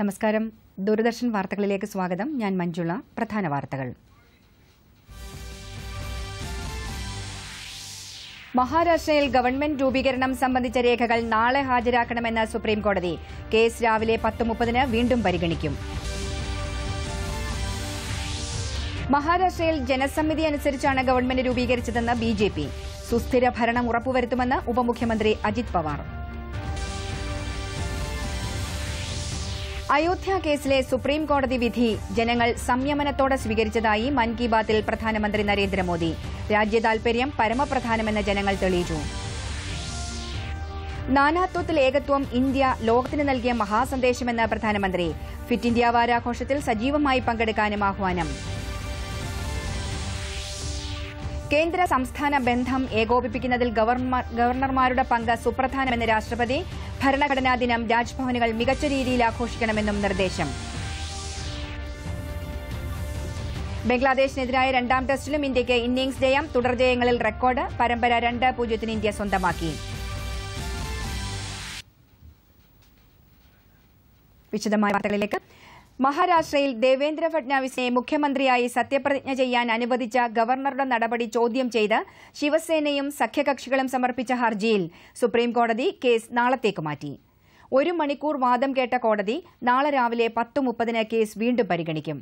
നമസ്കാരം ദൂരദർശൻ വാർത്തകളിലേക്ക് സ്വാഗതം ഞാൻ മഞ്ജുള പ്രധാന വാർത്തകൾ മഹാരാഷ്ട്രയിൽ ഗവൺമെന്റ് രൂപീകരണം സംബന്ധിച്ച രേഖകൾ നാളെ ഹാജരാക്കണമെന്ന് സുപ്രീംകോടതി കേസ് രാവിലെ പത്ത് മുപ്പതിന് വീണ്ടും പരിഗണിക്കും മഹാരാഷ്ട്രയിൽ ജനസമിതി അനുസരിച്ചാണ് ഗവൺമെന്റ് രൂപീകരിച്ചതെന്ന് ബിജെപി സുസ്ഥിര ഭരണം ഉറപ്പുവരുത്തുമെന്ന് ഉപമുഖ്യമന്ത്രി അജിത് പവാർ അയോധ്യ കേസിലെ സുപ്രീം കോടതി വിധി ജനങ്ങൾ സംയമനത്തോടെ സ്വീകരിച്ചതായി മൻ കി ബാത്തിൽ പ്രധാനമന്ത്രി നരേന്ദ്രമോദി രാജ്യതാൽപര്യം പരമപ്രധാനമെന്ന് ജനങ്ങൾ തെളിയിച്ചു നാനാത്വത്തിൽ ഏകത്വം ഇന്ത്യ ലോകത്തിന് നൽകിയ മഹാസന്ദേശമെന്ന് പ്രധാനമന്ത്രി ഫിറ്റ് ഇന്ത്യ വാരാഘോഷത്തിൽ സജീവമായി പങ്കെടുക്കാനും ആഹ്വാനം കേന്ദ്ര സംസ്ഥാന ബന്ധം ഏകോപിപ്പിക്കുന്നതിൽ ഗവർണർമാരുടെ പങ്ക് സുപ്രധാനമെന്ന് രാഷ്ട്രപതി ഭരണഘടനാ ദിനം രാജ്ഭവനുകൾ മികച്ച രീതിയിൽ ആഘോഷിക്കണമെന്നും നിർദ്ദേശം ബംഗ്ലാദേശിനെതിരായ രണ്ടാം ടെസ്റ്റിലും ഇന്ത്യയ്ക്ക് ഇന്നിംഗ്സ് ജയം തുടർ ജയങ്ങളിൽ റെക്കോർഡ് പരമ്പര രണ്ട് പൂജ്യത്തിന് ഇന്ത്യ സ്വന്തമാക്കി വിശദമായ വാർത്തകളിലേക്ക് മഹാരാഷ്ട്രയിൽ ദേവേന്ദ്ര ഫഡ്നാവിസിനെ മുഖ്യമന്ത്രിയായി സത്യപ്രതിജ്ഞ ചെയ്യാൻ അനുവദിച്ച ഗവർണറുടെ നടപടി ചോദ്യം ചെയ്ത് ശിവസേനയും സഖ്യകക്ഷികളും സമർപ്പിച്ച ഹർജിയിൽ സുപ്രീംകോടതി കേസ് നാളത്തേക്ക് മാറ്റി ഒരു മണിക്കൂർ വാദം കേട്ട കോടതി നാളെ രാവിലെ പത്ത് മുപ്പതിന് കേസ് വീണ്ടും പരിഗണിക്കും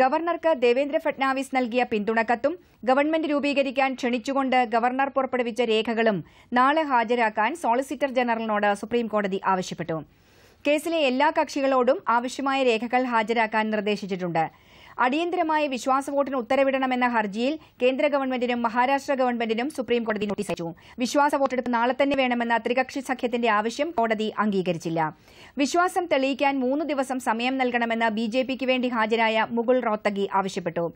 ഗവർണർക്ക് ദേവേന്ദ്ര ഫഡ്നാവിസ് നൽകിയ പിന്തുണക്കത്തും ഗവൺമെന്റ് രൂപീകരിക്കാൻ ക്ഷണിച്ചുകൊണ്ട് ഗവർണർ പുറപ്പെടുവിച്ച രേഖകളും നാളെ ഹാജരാക്കാൻ സോളിസിറ്റർ ജനറലിനോട് സുപ്രീംകോടതി ആവശ്യപ്പെട്ടു കേസിലെ എല്ലാ കക്ഷികളോടും ആവശ്യമായ രേഖകൾ ഹാജരാക്കാൻ നിർദ്ദേശിച്ചിട്ടുണ്ട് വിശ്വാസ വിശ്വാസവോട്ടിന് ഉത്തരവിടണമെന്ന ഹർജിയിൽ കേന്ദ്ര ഗവൺമെന്റിനും മഹാരാഷ്ട്ര ഗവൺമെന്റിനും സുപ്രീംകോടതി നോട്ടീസ് അയച്ചു വിശ്വാസ വോട്ടെടുപ്പ് നാളെ തന്നെ വേണമെന്ന ത്രികക്ഷി സഖ്യത്തിന്റെ ആവശ്യം കോടതി അംഗീകരിച്ചില്ല വിശ്വാസം തെളിയിക്കാൻ മൂന്ന് ദിവസം സമയം നൽകണമെന്ന് ബി വേണ്ടി ഹാജരായ മുകുൾ റോത്തഗി ആവശ്യപ്പെട്ടു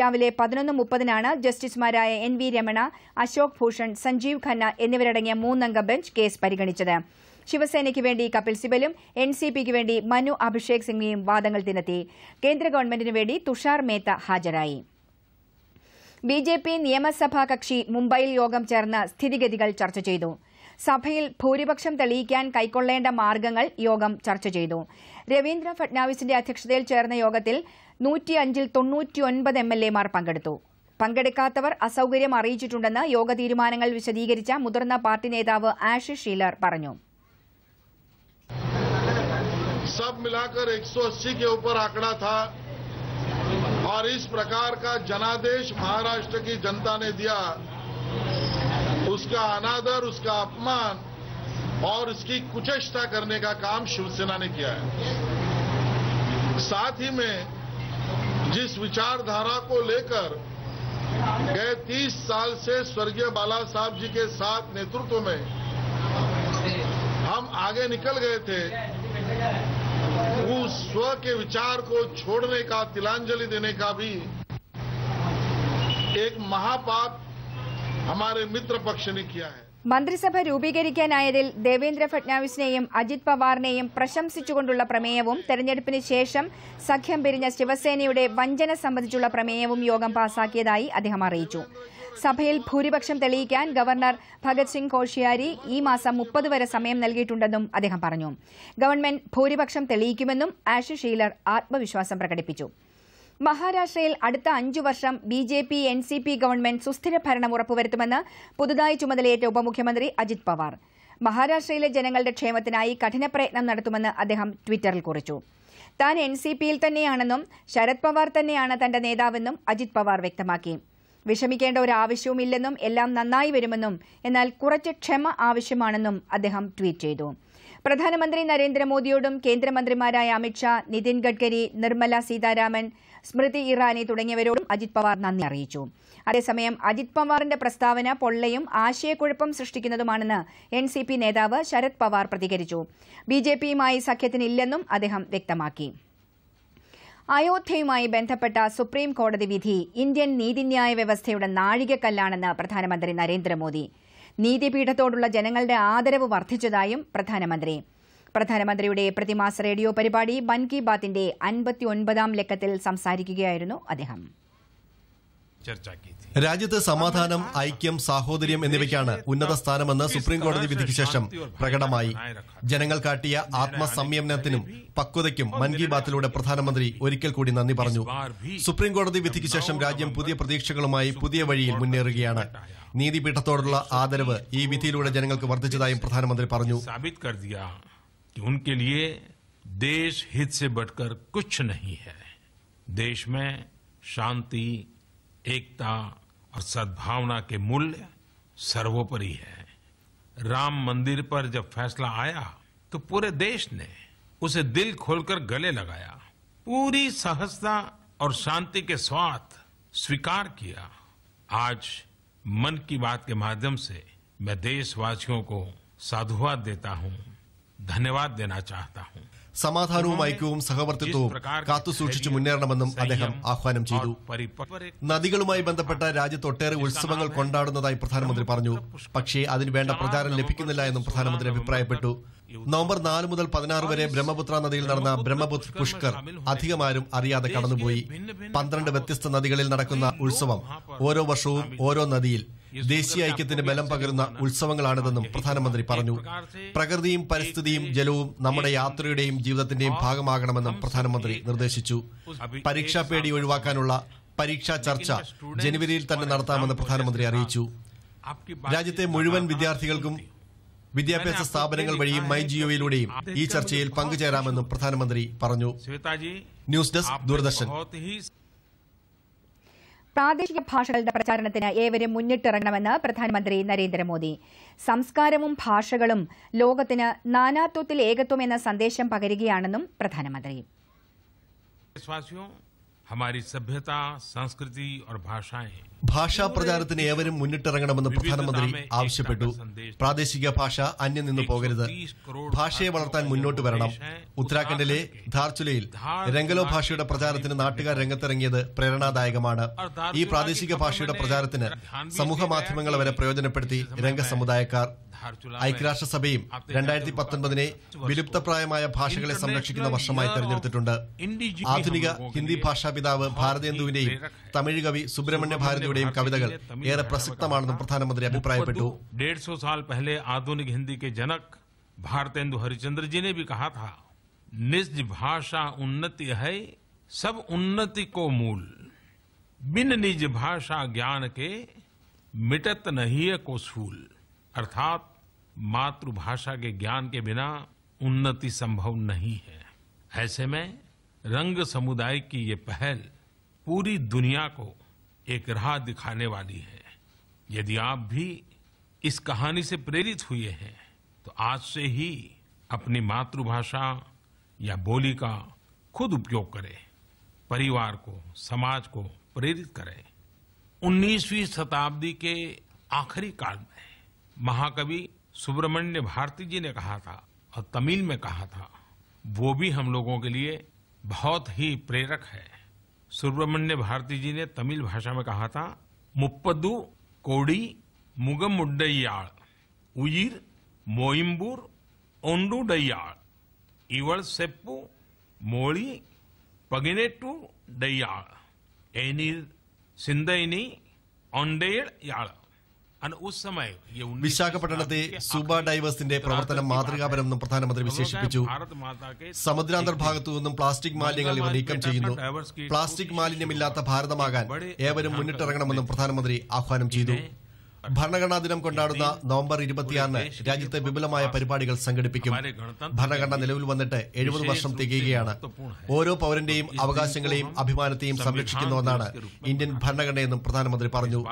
രാവിലെ പതിനൊന്ന് മുപ്പതിനാണ് ജസ്റ്റിസുമാരായ എൻ വി രമണ അശോക് ഭൂഷൺ സഞ്ജീവ് ഖന്ന എന്നിവരടങ്ങിയ മൂന്നംഗ ബെഞ്ച് കേസ് പരിഗണിച്ചത് ശിവസേനയ്ക്ക് വേണ്ടി കപിൽ സിബലും എൻ സി പിക്ക് വേണ്ടി മനു അഭിഷേക് സിംഗിയും വാദങ്ങൾ തിന്നെത്തി കേന്ദ്ര ഗവൺമെന്റിന് വേണ്ടി തുഷാർ മേത്ത ഹാജരായി ബി ജെ പി നിയമസഭാ കക്ഷി മുംബൈയിൽ യോഗം ചേർന്ന് സ്ഥിതിഗതികൾ ചർച്ച ചെയ്തു സഭയിൽ ഭൂരിപക്ഷം തെളിയിക്കാൻ കൈക്കൊള്ളേണ്ട മാർഗങ്ങൾ യോഗം ചർച്ച ചെയ്തു രവീന്ദ്ര ഫഡ്നാവിസിന്റെ അധ്യക്ഷതയിൽ ചേർന്ന യോഗത്തിൽ നൂറ്റിയഞ്ചിൽ തൊണ്ണൂറ്റിയൊൻപത് എം എൽ എമാർ പങ്കെടുത്തു പങ്കെടുക്കാത്തവർ അസൌകര്യം അറിയിച്ചിട്ടുണ്ടെന്ന് യോഗ തീരുമാനങ്ങൾ വിശദീകരിച്ച മുതിർന്ന പാർട്ടി നേതാവ് ആഷിഷ് ഷീലർ പറഞ്ഞു मिलाकर 180 के ऊपर आंकड़ा था और इस प्रकार का जनादेश महाराष्ट्र की जनता ने दिया उसका अनादर उसका अपमान और उसकी कुचेष्टा करने का काम शिवसेना ने किया है साथ ही में जिस विचारधारा को लेकर गए 30 साल से स्वर्गीय बाला साहब जी के साथ नेतृत्व में हम आगे निकल गए थे उस स्व के विचार को छोड़ने का तिलांजलि देने का भी एक महापाप हमारे मित्र पक्ष ने किया है മന്ത്രിസഭ രൂപീകരിക്കാനായതിൽ ദേവേന്ദ്ര ഫഡ്നാവിസിനെയും അജിത് പവാറിനെയും പ്രശംസിച്ചുകൊണ്ടുള്ള പ്രമേയവും തെരഞ്ഞെടുപ്പിന് ശേഷം സഖ്യം പിരിഞ്ഞ ശിവസേനയുടെ വഞ്ചന സംബന്ധിച്ചുള്ള പ്രമേയവും യോഗം പാസാക്കിയതായി അദ്ദേഹം അറിയിച്ചു സഭയിൽ ഭൂരിപക്ഷം തെളിയിക്കാൻ ഗവർണർ ഭഗത് സിംഗ് കോഷിയാരി ഈ മാസം മുപ്പത് വരെ സമയം നൽകിയിട്ടുണ്ടെന്നും അദ്ദേഹം പറഞ്ഞു ഗവൺമെന്റ് ഭൂരിപക്ഷം തെളിയിക്കുമെന്നും ആഷി ഷീലർ ആത്മവിശ്വാസം പ്രകടിപ്പിച്ചു മഹാരാഷ്ട്രയിൽ അടുത്ത അഞ്ചു വർഷം B J P N C P government സുസ്ഥിര ഭരണം ഉറപ്പുവരുത്തുമെന്ന് പുതുതായി ചുമതലയേറ്റ ഉപമുഖ്യമന്ത്രി അജിത് പവാർ മഹാരാഷ്ട്രയിലെ ജനങ്ങളുടെ ക്ഷേമത്തിനായി കഠിനപ്രയത്നം നടത്തുമെന്ന് അദ്ദേഹം ട്വിറ്ററിൽ കുറിച്ചു താൻ എൻ സി പിയിൽ തന്നെയാണെന്നും ശരത് പവാർ തന്നെയാണ് തന്റെ നേതാവെന്നും അജിത് പവാർ വ്യക്തമാക്കി വിഷമിക്കേണ്ട ഒരു ആവശ്യവുമില്ലെന്നും എല്ലാം നന്നായി വരുമെന്നും എന്നാൽ കുറച്ച് ക്ഷമ ആവശ്യമാണെന്നും അദ്ദേഹം ട്വീറ്റ് ചെയ്തു പ്രധാനമന്ത്രി നരേന്ദ്രമോദിയോടും കേന്ദ്രമന്ത്രിമാരായ അമിത്ഷാ നിതിൻ ഗഡ്കരി നിർമ്മല സീതാരാമൻ സ്മൃതി ഇറാനി തുടങ്ങിയവരോടും അജിത് പവാർ നന്ദി അറിയിച്ചു അതേസമയം അജിത് പവാറിന്റെ പ്രസ്താവന പൊള്ളയും ആശയക്കുഴപ്പം സൃഷ്ടിക്കുന്നതുമാണെന്ന് എൻ നേതാവ് ശരത് പവാർ പ്രതികരിച്ചു ബിജെപിയുമായി സഖ്യത്തിനില്ലെന്നും അദ്ദേഹം വ്യക്തമാക്കി അയോധ്യയുമായി ബന്ധപ്പെട്ട സുപ്രീം കോടതി വിധി ഇന്ത്യൻ നീതിന്യായ വ്യവസ്ഥയുടെ നാഴികക്കല്ലാണെന്ന് പ്രധാനമന്ത്രി നരേന്ദ്രമോദി നീതിപീഠത്തോടുള്ള ജനങ്ങളുടെ ആദരവ് വർദ്ധിച്ചതായും പ്രധാനമന്ത്രി പ്രധാനമന്ത്രിയുടെ പ്രതിമാസ റേഡിയോ പരിപാടി മൻ കി ബാത്തിന്റെ അൻപത്തിയൊൻപതാം ലക്കത്തിൽ സംസാരിക്കുകയായിരുന്നു അദ്ദേഹം രാജ്യത്ത് സമാധാനം ഐക്യം സാഹോദര്യം എന്നിവയ്ക്കാണ് ഉന്നത സ്ഥാനമെന്ന് സുപ്രീം കോടതി വിധിക്ക് ശേഷം പ്രകടമായി ജനങ്ങൾ കാട്ടിയ ആത്മസംയമനത്തിനും പക്വതയ്ക്കും മൻ കി ബാത്തിലൂടെ പ്രധാനമന്ത്രി ഒരിക്കൽ കൂടി നന്ദി പറഞ്ഞു സുപ്രീം കോടതി വിധിക്ക് ശേഷം രാജ്യം പുതിയ പ്രതീക്ഷകളുമായി പുതിയ വഴിയിൽ മുന്നേറുകയാണ് നീതിപീഠത്തോടുള്ള ആദരവ് ഈ വിധിയിലൂടെ ജനങ്ങൾക്ക് വർദ്ധിച്ചതായും പ്രധാനമന്ത്രി പറഞ്ഞു ശാന്തി एकता और सद्भावना के मूल्य सर्वोपरि है राम मंदिर पर जब फैसला आया तो पूरे देश ने उसे दिल खोलकर गले लगाया पूरी सहजता और शांति के साथ स्वीकार किया आज मन की बात के माध्यम से मैं देशवासियों को साधुवाद देता हूं धन्यवाद देना चाहता हूं സമാധാനവും ഐക്യവും സഹവർത്തിത്വവും കാത്തുസൂക്ഷിച്ചു മുന്നേറണമെന്നും അദ്ദേഹം ആഹ്വാനം ചെയ്തു നദികളുമായി ബന്ധപ്പെട്ട രാജ്യത്തൊട്ടേറെ ഉത്സവങ്ങൾ കൊണ്ടാടുന്നതായി പ്രധാനമന്ത്രി പറഞ്ഞു പക്ഷേ അതിന് വേണ്ട പ്രചാരം ലഭിക്കുന്നില്ല എന്നും പ്രധാനമന്ത്രി അഭിപ്രായപ്പെട്ടു നവംബർ നാല് മുതൽ പതിനാറ് വരെ ബ്രഹ്മപുത്ര നദിയിൽ നടന്ന ബ്രഹ്മപുത്ര പുഷ്കർ അധികമാരും അറിയാതെ കടന്നുപോയി പന്ത്രണ്ട് വ്യത്യസ്ത നദികളിൽ നടക്കുന്ന ഉത്സവം ഓരോ വർഷവും ഓരോ നദിയിൽ ദേശീയ ഐക്യത്തിന്റെ ബലം പകരുന്ന ഉത്സവങ്ങളാണിതെന്നും പ്രധാനമന്ത്രി പറഞ്ഞു പ്രകൃതിയും പരിസ്ഥിതിയും ജലവും നമ്മുടെ യാത്രയുടെയും ജീവിതത്തിന്റെയും ഭാഗമാകണമെന്നും പ്രധാനമന്ത്രി നിർദ്ദേശിച്ചു പരീക്ഷാ പേടി ഒഴിവാക്കാനുള്ള പരീക്ഷാ ചർച്ച ജനുവരിയിൽ തന്നെ നടത്താമെന്ന് പ്രധാനമന്ത്രി അറിയിച്ചു രാജ്യത്തെ മുഴുവൻ വിദ്യാർത്ഥികൾക്കും വിദ്യാഭ്യാസ സ്ഥാപനങ്ങൾ വഴിയും മൈ ജിയോയിലൂടെയും ഈ ചർച്ചയിൽ പങ്കുചേരാമെന്നും പ്രധാനമന്ത്രി പറഞ്ഞു ന്യൂസ് ഡെസ്ക് ദൂരദർശൻ പ്രാദേശിക ഭാഷകളുടെ പ്രചാരണത്തിന് ഏവരും മുന്നിട്ടിറങ്ങണമെന്ന് പ്രധാനമന്ത്രി നരേന്ദ്രമോദി സംസ്കാരവും ഭാഷകളും ലോകത്തിന് നാനാത്വത്തിൽ ഏകത്വം എന്ന സന്ദേശം പകരുകയാണെന്നും പ്രധാനമന്ത്രി हमारी सभ्यता संस्कृति और भाषाएं ഭാഷാ പ്രചാരത്തിന് ഏവരും മുന്നിട്ടിറങ്ങണമെന്ന് പ്രധാനമന്ത്രി ആവശ്യപ്പെട്ടു പ്രാദേശിക ഭാഷ അന്യം നിന്ന് പോകരുത് ഭാഷയെ വളർത്താൻ മുന്നോട്ട് വരണം ഉത്തരാഖണ്ഡിലെ ധാർചുലയിൽ രംഗലോ ഭാഷയുടെ പ്രചാരത്തിന് നാട്ടുകാർ രംഗത്തിറങ്ങിയത് പ്രേരണാദായകമാണ് ഈ പ്രാദേശിക ഭാഷയുടെ പ്രചാരത്തിന് സമൂഹ മാധ്യമങ്ങൾ വരെ പ്രയോജനപ്പെടുത്തി രംഗസമുദായക്കാർ ഐക്യരാഷ്ട്രസഭയും രണ്ടായിരത്തി പത്തൊൻപതിനെ വിലുപ്തപ്രായമായ ഭാഷകളെ സംരക്ഷിക്കുന്ന വർഷമായി തെരഞ്ഞെടുത്തിട്ടുണ്ട് ആധുനിക ഹിന്ദി ഭാഷാപിതാവ് ഭാരതേന്ദുവിന്റെയും തമിഴ് കവി സുബ്രഹ്മണ്യ ഭാരതി ഭാഷയുടെയും കവിതകൾ ഏറെ പ്രസക്തമാണെന്നും പ്രധാനമന്ത്രി അഭിപ്രായപ്പെട്ടു डेढ़ सौ साल पहले आधुनिक हिंदी के जनक भारतेंदु हरिचंद्र जी ने भी कहा था निज भाषा उन्नति है सब उन्नति को मूल बिन निज भाषा ज्ञान के मिटत नहीं है को सूल अर्थात मातृभाषा के ज्ञान के बिना उन्नति संभव नहीं है ऐसे में रंग समुदाय की ये पहल पूरी दुनिया को एक राह दिखाने वाली है यदि आप भी इस कहानी से प्रेरित हुए हैं तो आज से ही अपनी मातृभाषा या बोली का खुद उपयोग करें परिवार को समाज को प्रेरित करें 19वीं शताब्दी के आखिरी काल में महाकवि सुब्रमण्य भारती जी ने कहा था और तमिल में कहा था वो भी हम लोगों के लिए बहुत ही प्रेरक है सुब्रमण्य भारती जी ने तमिल भाषा में कहा था मुप्पदु कोडी मुगमुड्डैयाळ उयिर मोइम्बूर ओंडुडैयाळ इवल सेप्पु मोली पगिनेट्टु डयाल एनीर सिंदैनी ओंडेळ याल വിശാഖപട്ടണത്തെ സൂബ ഡൈവേഴ്സിന്റെ പ്രവർത്തനം മാതൃകാപരമെന്നും പ്രധാനമന്ത്രി വിശേഷിപ്പിച്ചു ഭാഗത്തു നിന്നും പ്ലാസ്റ്റിക് മാലിന്യങ്ങൾ ഇവ നീക്കം ചെയ്യുന്നു പ്ലാസ്റ്റിക് മാലിന്യമില്ലാത്ത ഭാരതമാകാൻ ഏവരും മുന്നിട്ടിറങ്ങണമെന്നും പ്രധാനമന്ത്രി ആഹ്വാനം ചെയ്തു ഭരണഘടനാ ദിനം കൊണ്ടാടുന്ന നവംബർ ഇരുപത്തിയാറിന് രാജ്യത്തെ വിപുലമായ പരിപാടികൾ സംഘടിപ്പിക്കും ഭരണഘടന നിലവിൽ വന്നിട്ട് എഴുപത് വർഷം തികയുകയാണ് ഓരോ പൌരന്റെയും അവകാശങ്ങളെയും അഭിമാനത്തെയും സംരക്ഷിക്കുന്ന ഒന്നാണ് ഇന്ത്യൻ ഭരണഘടനയെന്നും പ്രധാനമന്ത്രി പറഞ്ഞു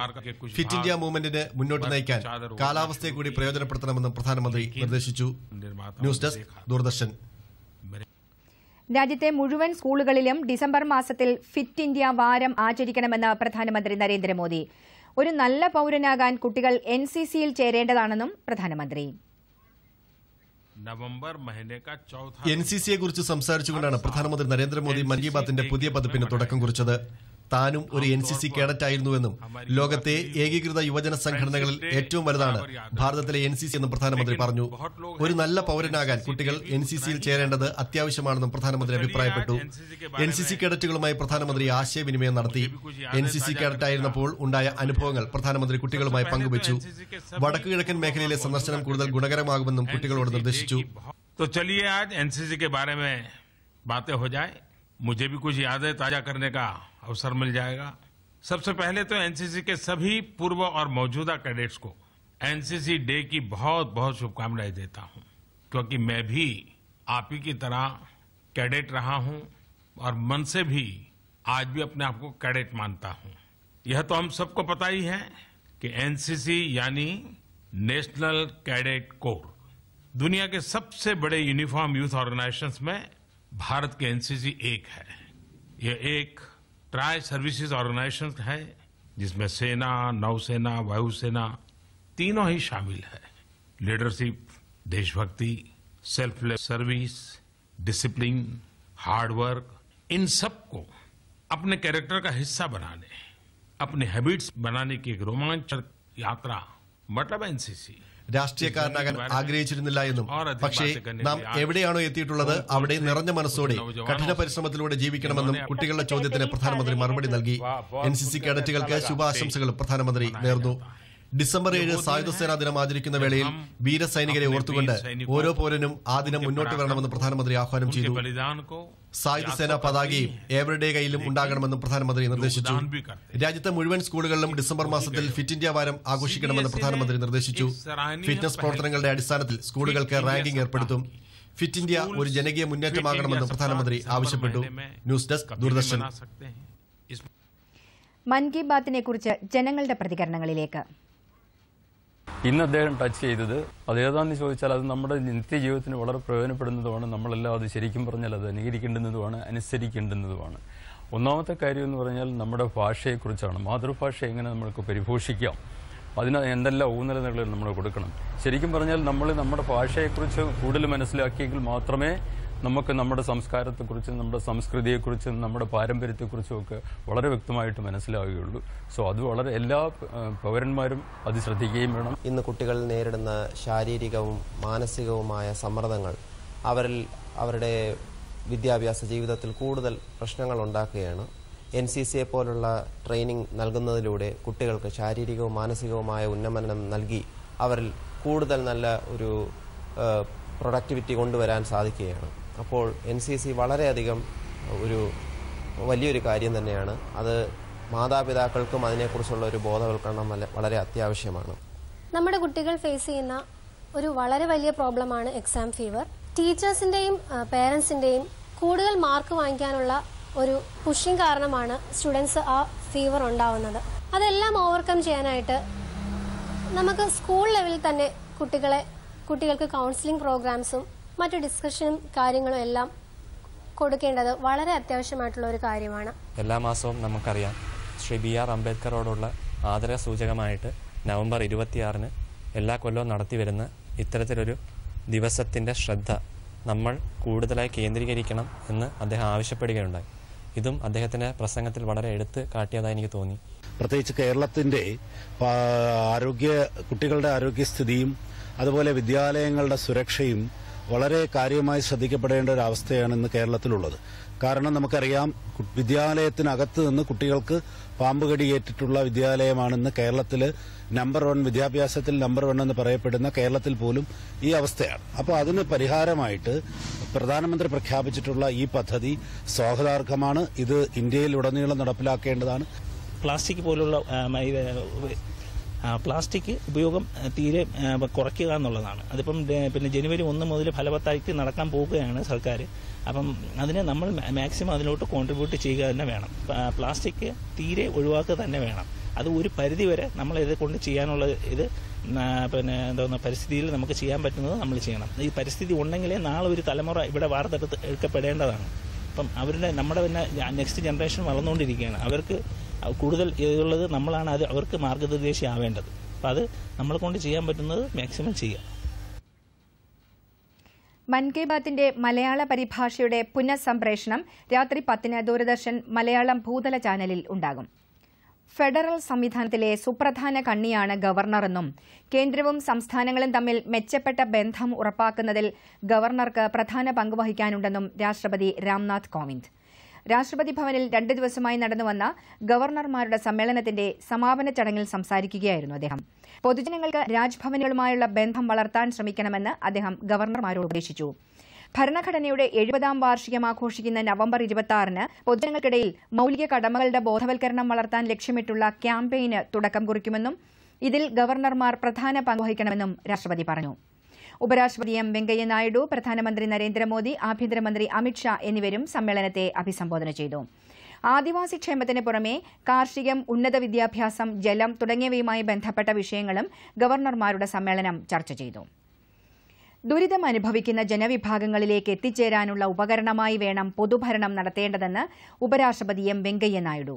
ഫിറ്റ് ഇന്ത്യ മൂവ്മെന്റിന് മുന്നോട്ട് നയിക്കാൻ കാലാവസ്ഥയെ കൂടി പ്രയോജനപ്പെടുത്തണമെന്നും പ്രധാനമന്ത്രി നിർദ്ദേശിച്ചു ന്യൂസ് ഡെസ്ക് ദൂരദർശൻ രാജ്യത്തെ മുഴുവൻ സ്കൂളുകളിലും ഡിസംബർ മാസത്തിൽ ഫിറ്റ് ഇന്ത്യ വാരം ആചരിക്കണമെന്ന് പ്രധാനമന്ത്രി നരേന്ദ്രമോദി ഒരു നല്ല പൗരനാകാൻ കുട്ടികൾ എൻ സി സിയിൽ ചേരേണ്ടതാണെന്നും പ്രധാനമന്ത്രി നവംബർ എൻ സി സിയെ കുറിച്ച് സംസാരിച്ചുകൊണ്ടാണ് പ്രധാനമന്ത്രി നരേന്ദ്രമോദി മൻ കി ബാത്തിന്റെ പുതിയ പതിപ്പിന് തുടക്കം കുറിച്ചത് താനും ഒരു എൻ സി സി കേഡറ്റായിരുന്നുവെന്നും ലോകത്തെ ഏകീകൃത യുവജന സംഘടനകളിൽ ഏറ്റവും വലുതാണ് ഭാരതത്തിലെ എൻ സി സി എന്നും പ്രധാനമന്ത്രി പറഞ്ഞു ഒരു നല്ല പൗരനാകാൻ കുട്ടികൾ എൻ സി സിയിൽ ചേരേണ്ടത് അത്യാവശ്യമാണെന്നും പ്രധാനമന്ത്രി അഭിപ്രായപ്പെട്ടു എൻ സി സി കേഡറ്റുകളുമായി പ്രധാനമന്ത്രി ആശയവിനിമയം നടത്തി എൻ സി സി കേഡറ്റായിരുന്നപ്പോൾ ഉണ്ടായ അനുഭവങ്ങൾ പ്രധാനമന്ത്രി കുട്ടികളുമായി പങ്കുവച്ചു വടക്കു കിഴക്കൻ മേഖലയിലെ സന്ദർശനം കൂടുതൽ ഗുണകരമാകുമെന്നും കുട്ടികളോട് നിർദ്ദേശിച്ചു तो चलिए आज एनसीसी के बारे में बातें हो जाए मुझे भी कुछ यादें ताजा करने का अवसर मिल जाएगा सबसे पहले तो एनसीसी के सभी पूर्व और मौजूदा कैडेट्स को एनसीसी डे की बहुत बहुत शुभकामनाएं देता हूं क्योंकि मैं भी आप ही की तरह कैडेट रहा हूं और मन से भी आज भी अपने आप को कैडेट मानता हूं यह तो हम सबको पता ही है कि एनसीसी यानी नेशनल कैडेट कोर दुनिया के सबसे बड़े यूनिफॉर्म यूथ ऑर्गेनाइजेशन में भारत के एनसीसी एक है यह एक ट्राई सर्विसेज ऑर्गेनाइजेशन है जिसमें सेना नौसेना वायुसेना तीनों ही शामिल है लीडरशिप देशभक्ति सेल्फलेस सर्विस डिसिप्लिन हार्डवर्क इन सबको अपने कैरेक्टर का हिस्सा बनाने अपने हैबिट्स बनाने की एक रोमांचक यात्रा मतलब एनसीसी രാഷ്ട്രീയക്കാരനാകാൻ ആഗ്രഹിച്ചിരുന്നില്ല എന്നും പക്ഷേ നാം എവിടെയാണോ എത്തിയിട്ടുള്ളത് അവിടെ നിറഞ്ഞ മനസ്സോടെ കഠിന പരിശ്രമത്തിലൂടെ ജീവിക്കണമെന്നും കുട്ടികളുടെ ചോദ്യത്തിന് പ്രധാനമന്ത്രി മറുപടി നൽകി എൻ സി സി കേഡറ്റുകൾക്ക് ശുഭാശംസകൾ പ്രധാനമന്ത്രി നേർന്നു ഡിസംബർ ഏഴ് സായുധ സേനാ ദിനം ആചരിക്കുന്ന വേളയിൽ വീരസൈനികരെ ഓർത്തുകൊണ്ട് ഓരോ പൗരനും ആ ദിനം മുന്നോട്ട് വരണമെന്ന് പ്രധാനമന്ത്രി ആഹ്വാനം ചെയ്തു സായുധ സേനാ പതാകയും ഏവരുടെ കയ്യിലും ഉണ്ടാകണമെന്നും പ്രധാനമന്ത്രി നിർദ്ദേശിച്ചു രാജ്യത്തെ മുഴുവൻ സ്കൂളുകളിലും ഡിസംബർ മാസത്തിൽ ഫിറ്റ് ഇന്ത്യ വാരം ആഘോഷിക്കണമെന്ന് പ്രധാനമന്ത്രി നിർദ്ദേശിച്ചു ഫിറ്റ്നസ് പ്രവർത്തനങ്ങളുടെ അടിസ്ഥാനത്തിൽ സ്കൂളുകൾക്ക് റാങ്കിംഗ് ഏർപ്പെടുത്തും ഫിറ്റ് ഇന്ത്യ ഒരു ജനകീയ മുന്നേറ്റമാകണമെന്നും പ്രധാനമന്ത്രി ആവശ്യപ്പെട്ടു ന്യൂസ് ഡെസ്ക് ദൂരദർശൻ മൻ കി ബാത്തിനെക്കുറിച്ച് ജനങ്ങളുടെ പ്രതികരണങ്ങളിലേക്ക് ഇന്ന് അദ്ദേഹം ടച്ച് ചെയ്തത് അത് ചോദിച്ചാൽ അത് നമ്മുടെ നിത്യജീവിതത്തിന് വളരെ പ്രയോജനപ്പെടുന്നതുമാണ് നമ്മളെല്ലാം അത് ശരിക്കും പറഞ്ഞാൽ അത് അനുകരിക്കേണ്ടുന്നതുമാണ് അനുസരിക്കേണ്ടുന്നതുമാണ് ഒന്നാമത്തെ കാര്യം എന്ന് പറഞ്ഞാൽ നമ്മുടെ ഭാഷയെക്കുറിച്ചാണ് മാതൃഭാഷ എങ്ങനെ നമ്മൾക്ക് പരിപോഷിക്കാം അതിന് എന്തെല്ലാം ഊന്നൽ നമ്മൾ കൊടുക്കണം ശരിക്കും പറഞ്ഞാൽ നമ്മൾ നമ്മുടെ ഭാഷയെക്കുറിച്ച് കൂടുതൽ മനസ്സിലാക്കിയെങ്കിൽ മാത്രമേ നമുക്ക് നമ്മുടെ സംസ്കാരത്തെക്കുറിച്ചും നമ്മുടെ സംസ്കൃതിയെക്കുറിച്ചും നമ്മുടെ പാരമ്പര്യത്തെക്കുറിച്ചും ഒക്കെ വളരെ വ്യക്തമായിട്ട് മനസ്സിലാവുകയുള്ളൂ സോ അത് വളരെ എല്ലാ പൗരന്മാരും അത് ശ്രദ്ധിക്കുകയും വേണം ഇന്ന് കുട്ടികൾ നേരിടുന്ന ശാരീരികവും മാനസികവുമായ സമ്മർദ്ദങ്ങൾ അവരിൽ അവരുടെ വിദ്യാഭ്യാസ ജീവിതത്തിൽ കൂടുതൽ പ്രശ്നങ്ങൾ ഉണ്ടാക്കുകയാണ് എൻ സി സിയെ പോലുള്ള ട്രെയിനിങ് നൽകുന്നതിലൂടെ കുട്ടികൾക്ക് ശാരീരികവും മാനസികവുമായ ഉന്നമനം നൽകി അവരിൽ കൂടുതൽ നല്ല ഒരു പ്രൊഡക്ടിവിറ്റി കൊണ്ടുവരാൻ സാധിക്കുകയാണ് അപ്പോൾ എൻ സി സി വളരെയധികം ഒരു വലിയൊരു കാര്യം തന്നെയാണ് അത് മാതാപിതാക്കൾക്കും അതിനെക്കുറിച്ചുള്ള ഒരു ബോധവൽക്കരണം വളരെ അത്യാവശ്യമാണ് നമ്മുടെ കുട്ടികൾ ഫേസ് ചെയ്യുന്ന ഒരു വളരെ വലിയ പ്രോബ്ലമാണ് എക്സാം ഫീവർ ടീച്ചേഴ്സിന്റെയും പേരൻസിന്റെയും കൂടുതൽ മാർക്ക് വാങ്ങിക്കാനുള്ള ഒരു പുഷിംഗ് കാരണമാണ് സ്റ്റുഡൻസ് ആ ഫീവർ ഉണ്ടാവുന്നത് അതെല്ലാം ഓവർകം ചെയ്യാനായിട്ട് നമുക്ക് സ്കൂൾ ലെവലിൽ തന്നെ കുട്ടികളെ കുട്ടികൾക്ക് കൗൺസിലിംഗ് പ്രോഗ്രാംസും മറ്റു ഡിസ്കഷനും കാര്യങ്ങളും എല്ലാം കൊടുക്കേണ്ടത് വളരെ അത്യാവശ്യമായിട്ടുള്ള ഒരു കാര്യമാണ് എല്ലാ മാസവും നമുക്കറിയാം ശ്രീ ബി ആർ അംബേദ്കറോടുള്ള ആദര സൂചകമായിട്ട് നവംബർ ഇരുപത്തിയാറിന് എല്ലാ കൊല്ലവും നടത്തിവരുന്ന ഇത്തരത്തിലൊരു ദിവസത്തിൻ്റെ ശ്രദ്ധ നമ്മൾ കൂടുതലായി കേന്ദ്രീകരിക്കണം എന്ന് അദ്ദേഹം ആവശ്യപ്പെടുകയുണ്ടായി ഇതും അദ്ദേഹത്തിൻ്റെ പ്രസംഗത്തിൽ വളരെ എടുത്ത് കാട്ടിയതായി എനിക്ക് തോന്നി പ്രത്യേകിച്ച് കേരളത്തിൻ്റെ ആരോഗ്യ കുട്ടികളുടെ ആരോഗ്യസ്ഥിതിയും അതുപോലെ വിദ്യാലയങ്ങളുടെ സുരക്ഷയും വളരെ കാര്യമായി ശ്രദ്ധിക്കപ്പെടേണ്ട ഒരു അവസ്ഥയാണ് ഇന്ന് കേരളത്തിലുള്ളത് കാരണം നമുക്കറിയാം വിദ്യാലയത്തിനകത്ത് നിന്ന് കുട്ടികൾക്ക് പാമ്പ് കടിയേറ്റിട്ടുള്ള വിദ്യാലയമാണ് ഇന്ന് കേരളത്തിൽ നമ്പർ വൺ വിദ്യാഭ്യാസത്തിൽ നമ്പർ വൺ എന്ന് പറയപ്പെടുന്ന കേരളത്തിൽ പോലും ഈ അവസ്ഥയാണ് അപ്പോൾ അതിന് പരിഹാരമായിട്ട് പ്രധാനമന്ത്രി പ്രഖ്യാപിച്ചിട്ടുള്ള ഈ പദ്ധതി സ്വാഗതാർഹമാണ് ഇത് ഇന്ത്യയിൽ ഉടനീളം നടപ്പിലാക്കേണ്ടതാണ് പ്ലാസ്റ്റിക് പോലുള്ള പ്ലാസ്റ്റിക് ഉപയോഗം തീരെ കുറയ്ക്കുക എന്നുള്ളതാണ് അതിപ്പം പിന്നെ ജനുവരി ഒന്ന് മുതൽ ഫലവത്തായിട്ട് നടക്കാൻ പോവുകയാണ് സർക്കാർ അപ്പം അതിനെ നമ്മൾ മാക്സിമം അതിലോട്ട് കോൺട്രിബ്യൂട്ട് ചെയ്യുക തന്നെ വേണം പ്ലാസ്റ്റിക് തീരെ ഒഴിവാക്കുക തന്നെ വേണം അത് ഒരു പരിധി വരെ നമ്മൾ ഇത് കൊണ്ട് ചെയ്യാനുള്ള ഇത് പിന്നെ എന്താ പറയുക പരിസ്ഥിതിയിൽ നമുക്ക് ചെയ്യാൻ പറ്റുന്നത് നമ്മൾ ചെയ്യണം ഈ പരിസ്ഥിതി ഉണ്ടെങ്കിലേ നാളെ ഒരു തലമുറ ഇവിടെ വാർത്തെടുത്ത് എടുക്കപ്പെടേണ്ടതാണ് അപ്പം അവരുടെ നമ്മുടെ പിന്നെ നെക്സ്റ്റ് ജനറേഷൻ വളർന്നുകൊണ്ടിരിക്കുകയാണ് അവർക്ക് കൂടുതൽ ഇതുള്ളത് നമ്മളാണ് അത് അവർക്ക് മാർഗനിർദ്ദേശി ആവേണ്ടത് അപ്പം അത് നമ്മളെ കൊണ്ട് ചെയ്യാൻ പറ്റുന്നത് മാക്സിമം ചെയ്യുക മൻ കി ബാത്തിന്റെ മലയാള പരിഭാഷയുടെ പുനഃസംപ്രേഷണം രാത്രി പത്തിന് ദൂരദർശൻ മലയാളം ഭൂതല ചാനലിൽ ഉണ്ടാകും ഫെഡറൽ സംവിധാനത്തിലെ സുപ്രധാന കണ്ണിയാണ് ഗവർണറെന്നും കേന്ദ്രവും സംസ്ഥാനങ്ങളും തമ്മിൽ മെച്ചപ്പെട്ട ബന്ധം ഉറപ്പാക്കുന്നതിൽ ഗവർണർക്ക് പ്രധാന പങ്കുവഹിക്കാനുണ്ടെന്നും രാഷ്ട്രപതി രാംനാഥ് കോവിന്ദ് രാഷ്ട്രപതി ഭവനിൽ രണ്ട് ദിവസമായി നടന്നുവന്ന ഗവർണർമാരുടെ സമ്മേളനത്തിന്റെ സമാപന ചടങ്ങിൽ സംസാരിക്കുകയായിരുന്നു അദ്ദേഹം പൊതുജനങ്ങൾക്ക് രാജ്ഭവനുകളുമായുള്ള ബന്ധം വളർത്താൻ ശ്രമിക്കണമെന്ന് അദ്ദേഹം ഗവർണർമാരോട് ഉപദേശിച്ചു ഭരണഘടനയുടെ എഴുപതാം വാർഷികം ആഘോഷിക്കുന്ന നവംബർ ഇരുപത്തിയാറിന് പൊതുജനങ്ങൾക്കിടയിൽ മൌലിക കടമകളുടെ ബോധവൽക്കരണം വളർത്താൻ ലക്ഷ്യമിട്ടുള്ള ക്യാമ്പയിന് തുടക്കം കുറിക്കുമെന്നും ഇതിൽ ഗവർണർമാർ പ്രധാന പങ്കുവഹിക്കണമെന്നും രാഷ്ട്രപതി പറഞ്ഞു ഉപരാഷ്ട്രപതി എം വെങ്കയ്യനായിഡു പ്രധാനമന്ത്രി നരേന്ദ്രമോദി ആഭ്യന്തരമന്ത്രി അമിത്ഷാ എന്നിവരും സമ്മേളനത്തെ അഭിസംബോധന ചെയ്തു ആദിവാസി ക്ഷേമത്തിന് പുറമെ കാർഷികം ഉന്നത വിദ്യാഭ്യാസം ജലം തുടങ്ങിയവയുമായി ബന്ധപ്പെട്ട വിഷയങ്ങളും ഗവർണർമാരുടെ സമ്മേളനം ചർച്ച ചെയ്തു ദുരിതം അനുഭവിക്കുന്ന ജനവിഭാഗങ്ങളിലേക്ക് എത്തിച്ചേരാനുള്ള ഉപകരണമായി വേണം പൊതുഭരണം നടത്തേണ്ടതെന്ന് ഉപരാഷ്ട്രപതി എം വെങ്കയ്യനായിഡു നായിഡു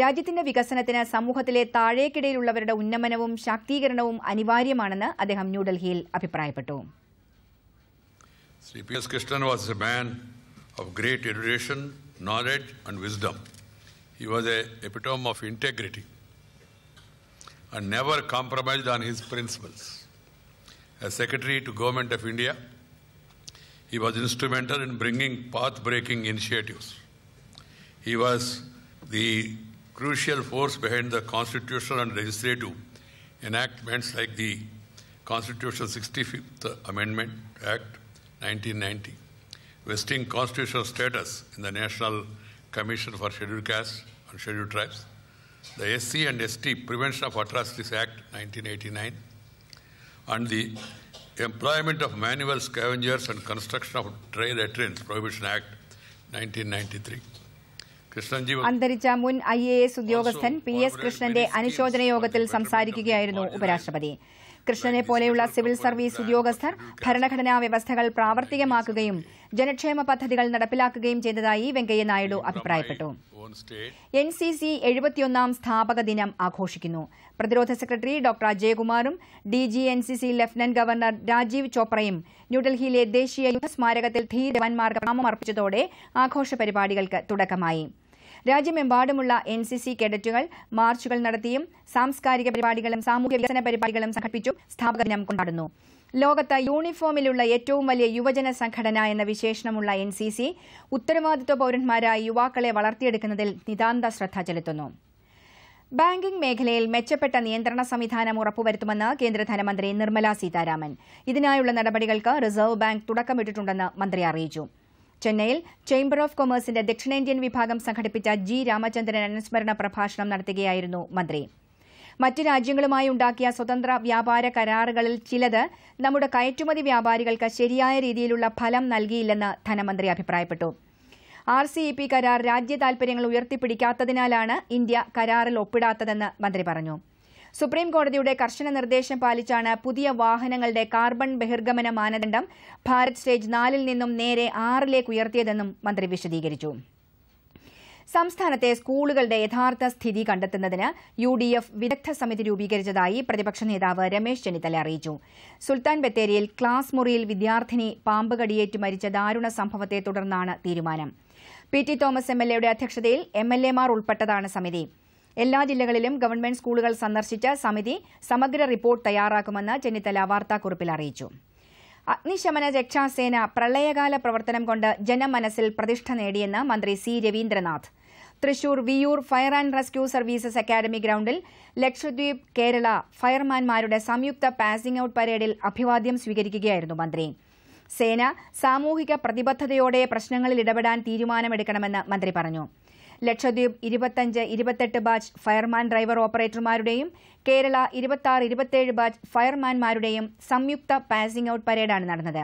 രാജ്യത്തിന്റെ വികസനത്തിന് സമൂഹത്തിലെ താഴേക്കിടയിലുള്ളവരുടെ ഉന്നമനവും ശാക്തീകരണവും അനിവാര്യമാണെന്ന് അദ്ദേഹം ന്യൂഡൽഹിയിൽ അഭിപ്രായപ്പെട്ടു Shri P S Krishnan was a man of great education knowledge and wisdom he was a epitome of integrity and never compromised on his principles as Secretary to Government of India, he was instrumental in bringing path-breaking initiatives. He was the crucial force behind the constitutional and legislative enactments like the Constitution 65th Amendment Act 1990, vesting constitutional status in the National Commission for Scheduled Castes and Scheduled Tribes, the SC and ST Prevention of Atrocities Act 1989, and the Employment of Manual Scavengers and Construction of Dry Latrines Prohibition Act 1993. അന്തരിച്ച മുൻ I A S ഉദ്യോഗസ്ഥൻ P S കൃഷ്ണന്റെ അനുശോചന യോഗത്തിൽ സംസാരിക്കുകയായിരുന്നു ഉപരാഷ്ട്രപതി കൃഷ്ണനെ പോലെയുള്ള സിവിൽ സർവീസ് ഉദ്യോഗസ്ഥർ ഭരണഘടനാ വ്യവസ്ഥകൾ പ്രാവർത്തികമാക്കുകയും ജനക്ഷേമ പദ്ധതികൾ നടപ്പിലാക്കുകയും ചെയ്തതായി വെങ്കയ്യ നായിഡു അഭിപ്രായപ്പെട്ടു എൻ സി സി എഴുപത്തിയൊന്നാം സ്ഥാപക ദിനം ആഘോഷിക്കുന്നു പ്രതിരോധ സെക്രട്ടറി ഡോക്ടർ അജയകുമാറും D G N C C lieutenant governor Rajeev ചോപ്രയും ന്യൂഡൽഹിയിലെ ദേശീയ യുദ്ധ സ്മാരകത്തിൽ ധീരവാന്മാർക്ക് നാമമർപ്പിച്ചതോടെ ആഘോഷ പരിപാടികൾക്ക് തുടക്കമായി രാജ്യമെമ്പാടുമുള്ള എൻ സി സി കേഡറ്റുകൾ മാർച്ചുകൾ നടത്തിയും സാംസ്കാരിക പരിപാടികളും സാമൂഹ്യ വികസന പരിപാടികളും സംഘടിപ്പിച്ചും സ്ഥാപക ദിനം കൊണ്ടാടുന്നു ലോകത്ത് യൂണിഫോമിലുള്ള ഏറ്റവും വലിയ യുവജന സംഘടന എന്ന വിശേഷണമുള്ള എൻ സി സി ഉത്തരവാദിത്വ പൌരന്മാരായ യുവാക്കളെ വളർത്തിയെടുക്കുന്നതിൽ നിതാന്ത ശ്രദ്ധ ചെലുത്തുന്നു ബാങ്കിംഗ് മേഖലയിൽ മെച്ചപ്പെട്ട നിയന്ത്രണ സംവിധാനം ഉറപ്പുവരുത്തുമെന്ന് കേന്ദ്ര ധനമന്ത്രി നിർമ്മല സീതാരാമൻ ഇതിനായുള്ള നടപടികൾക്ക് റിസർവ് ബാങ്ക് തുടക്കമിട്ടിട്ടുണ്ടെന്ന് മന്ത്രി അറിയിച്ചു ചെന്നൈയിൽ ചേംബർ ഓഫ് കൊമേഴ്സിന്റെ ദക്ഷിണേന്ത്യൻ വിഭാഗം സംഘടിപ്പിച്ച ജി രാമചന്ദ്രൻ അനുസ്മരണ പ്രഭാഷണം നടത്തുകയായിരുന്നു മന്ത്രി മറ്റ് രാജ്യങ്ങളുമായി ഉണ്ടാക്കിയ സ്വതന്ത്ര വ്യാപാര കരാറുകളിൽ ചിലത് നമ്മുടെ കയറ്റുമതി വ്യാപാരികൾക്ക് ശരിയായ രീതിയിലുള്ള ഫലം നൽകിയില്ലെന്ന് ധനമന്ത്രി അഭിപ്രായപ്പെട്ടു ആർ സി ഇ പി കരാർ രാജ്യ താൽപര്യങ്ങൾ ഉയർത്തിപ്പിടിക്കാത്തതിനാലാണ് ഇന്ത്യ കരാറിൽ ഒപ്പിടാത്തതെന്ന് മന്ത്രി പറഞ്ഞു സുപ്രീം കോടതിയുടെ കർശന നിർദ്ദേശം പാലിച്ചാണ് പുതിയ വാഹനങ്ങളുടെ കാർബൺ ബഹിർഗമന മാനദണ്ഡം ഭാരത് സ്റ്റേജ് നാലിൽ നിന്നും നേരെ ആറിലേക്ക് ഉയർത്തിയതെന്നും മന്ത്രി വിശദീകരിച്ചു സംസ്ഥാനത്തെ സ്കൂളുകളുടെ യഥാർത്ഥ സ്ഥിതി കണ്ടെത്തുന്നതിന് യു ഡി എഫ് വിദഗ്ധ സമിതി രൂപീകരിച്ചതായി പ്രതിപക്ഷ നേതാവ് രമേശ് ചെന്നിത്തല അറിയിച്ചു സുൽത്താൻ ബത്തേരിയിൽ ക്ലാസ് മുറിയിൽ വിദ്യാർത്ഥിനി പാമ്പ് കടിയേറ്റ് മരിച്ച ദാരുണ സംഭവത്തെ തുടർന്നാണ് തീരുമാനം P T Thomas M L എയുടെ അധ്യക്ഷതയിൽ എം എൽ എമാർ ഉൾപ്പെട്ടതാണ് സമിതി എല്ലാ ജില്ലകളിലും ഗവൺമെന്റ് സ്കൂളുകൾ സന്ദർശിച്ച സമിതി സമഗ്ര റിപ്പോർട്ട് തയ്യാറാക്കുമെന്ന് ചെന്നിത്തല വാർത്താക്കുറിപ്പിൽ അറിയിച്ചു അഗ്നിശമന രക്ഷാസേന പ്രളയകാല പ്രവർത്തനം കൊണ്ട് ജനമനസ്സിൽ പ്രതിഷ്ഠ നേടിയെന്ന് മന്ത്രി C Raveendranath Thrissur Viyyur fire and rescue services academy ഗ്രൌണ്ടിൽ ലക്ഷദ്വീപ് കേരള ഫയർമാൻമാരുടെ സംയുക്ത പാസിംഗ് ഔട്ട് പരേഡിൽ അഭിവാദ്യം സ്വീകരിക്കുകയായിരുന്നു മന്ത്രി സേന സാമൂഹിക പ്രതിബദ്ധതയോടെ പ്രശ്നങ്ങളിൽ ഇടപെടാൻ തീരുമാനമെടുക്കണമെന്ന് മന്ത്രി പറഞ്ഞു ലക്ഷദ്വീപ് ഇരുപത്തഞ്ച് ഇരുപത്തെട്ട് ബാച്ച് ഫയർമാൻ ഡ്രൈവർ ഓപ്പറേറ്റർമാരുടെയും കേരള ഇരുപത്തിയാറ് ഇരുപത്തേഴ് ബാച്ച് ഫയർമാൻമാരുടെയും സംയുക്ത പാസിംഗ് ഔട്ട് പരേഡാണ് നടന്നത്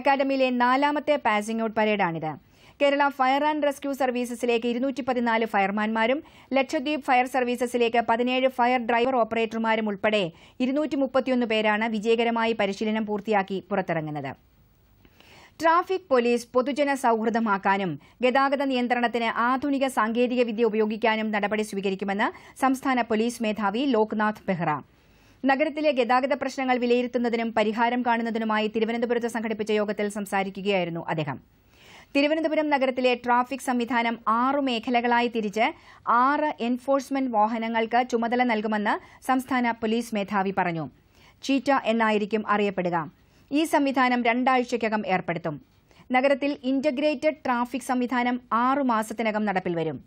അക്കാദമിയിലെ നാലാമത്തെ പാസിംഗ് ഔട്ട് പരേഡാണിത് കേരള ഫയർ ആൻഡ് റെസ്ക്യൂ സർവീസസിലേക്ക് ഇരുന്നൂറ്റി പതിനാല് ഫയർമാൻമാരും ലക്ഷദ്വീപ് ഫയർ സർവീസസിലേക്ക് പതിനേഴ് ഫയർ ഡ്രൈവർ ഓപ്പറേറ്റർമാരും ഉൾപ്പെടെ ഇരുന്നൂറ്റി പേരാണ് വിജയകരമായി പരിശീലനം പൂർത്തിയാക്കി പുറത്തിറങ്ങുന്നത് ട്രാഫിക് പോലീസ് പൊതുജന സൌഹൃദമാക്കാനും ഗതാഗത നിയന്ത്രണത്തിന് ആധുനിക സാങ്കേതിക വിദ്യ ഉപയോഗിക്കാനും നടപടി സ്വീകരിക്കുമെന്ന് സംസ്ഥാന പോലീസ് മേധാവി ലോക്നാഥ് ബെഹ്റ നഗരത്തിലെ ഗതാഗത പ്രശ്നങ്ങൾ വിലയിരുത്തുന്നതിനും പരിഹാരം കാണുന്നതിനുമായി തിരുവനന്തപുരത്ത് സംഘടിപ്പിച്ച യോഗത്തിൽ സംസാരിക്കുകയായിരുന്നു അദ്ദേഹം തിരുവനന്തപുരം നഗരത്തിലെ ട്രാഫിക് സംവിധാനം ആറു മേഖലകളായി തിരിച്ച് ആറ് എൻഫോഴ്സ്മെന്റ് വാഹനങ്ങൾക്ക് ചുമതല നൽകുമെന്ന് സംസ്ഥാന പോലീസ് മേധാവി പറഞ്ഞു ചീറ്റ എന്നായിരിക്കും അറിയപ്പെടുക ഈ സംവിധാനം രണ്ടാഴ്ചയ്ക്കകം ഏർപ്പെടുത്തും നഗരത്തിൽ ഇന്റഗ്രേറ്റഡ് ട്രാഫിക് സംവിധാനം ആറു മാസത്തിനകം നടപ്പിൽ വരും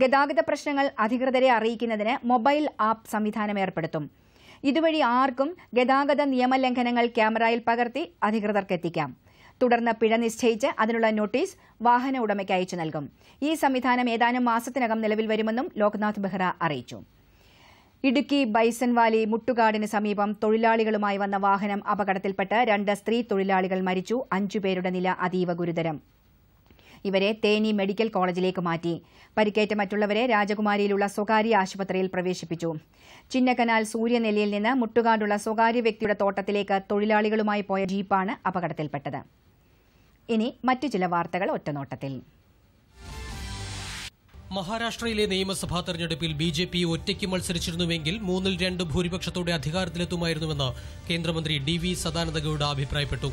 ഗതാഗത പ്രശ്നങ്ങൾ അധികൃതരെ അറിയിക്കുന്നതിന് മൊബൈൽ ആപ്പ് സംവിധാനം ഏർപ്പെടുത്തും ഇതുവഴി ആർക്കും ഗതാഗത നിയമലംഘനങ്ങൾ ക്യാമറയിൽ പകർത്തി അധികൃതർക്ക് എത്തിക്കാം തുടർന്ന് പിഴ നിശ്ചയിച്ച് അതിനുള്ള നോട്ടീസ് വാഹന ഉടമയ്ക്ക് അയച്ചു നൽകും ഈ സംവിധാനം ഏതാനും മാസത്തിനകം നിലവിൽ വരുമെന്നും ലോക്നാഥ് ബെഹ്റ അറിയിച്ചു ഇടുക്കി ബൈസൻവാലി മുട്ടുകാടിന് സമീപം തൊഴിലാളികളുമായി വന്ന വാഹനം അപകടത്തിൽപ്പെട്ട് രണ്ട് സ്ത്രീ തൊഴിലാളികൾ മരിച്ചു അഞ്ചുപേരുടെ നില അതീവ ഗുരുതരം ഇവരെ തേനി മെഡിക്കൽ കോളേജിലേക്ക് മാറ്റി പരിക്കേറ്റ മറ്റുള്ളവരെ രാജകുമാരിയിലുള്ള സ്വകാര്യ ആശുപത്രിയിൽ പ്രവേശിപ്പിച്ചു ചിന്നക്കനാൽ സൂര്യനെല്ലിയിൽ നിന്ന് മുട്ടുകാടുള്ള സ്വകാര്യ വ്യക്തിയുടെ തോട്ടത്തിലേക്ക് തൊഴിലാളികളുമായി പോയ ജീപ്പാണ് അപകടത്തിൽപ്പെട്ടത് ഇനി മറ്റു ചില വാർത്തകൾ ഒറ്റനോട്ടത്തിൽ മഹാരാഷ്ട്രയിലെ നിയമസഭാ തെരഞ്ഞെടുപ്പിൽ ബി ജെ പി ഒറ്റയ്ക്ക് മത്സരിച്ചിരുന്നുവെങ്കിൽ മൂന്നിൽ രണ്ട് ഭൂരിപക്ഷത്തോടെ അധികാരത്തിലെത്തുമായിരുന്നുവെന്ന് കേന്ദ്രമന്ത്രി ഡി വി സദാനന്ദഗൌഡ അഭിപ്രായപ്പെട്ടു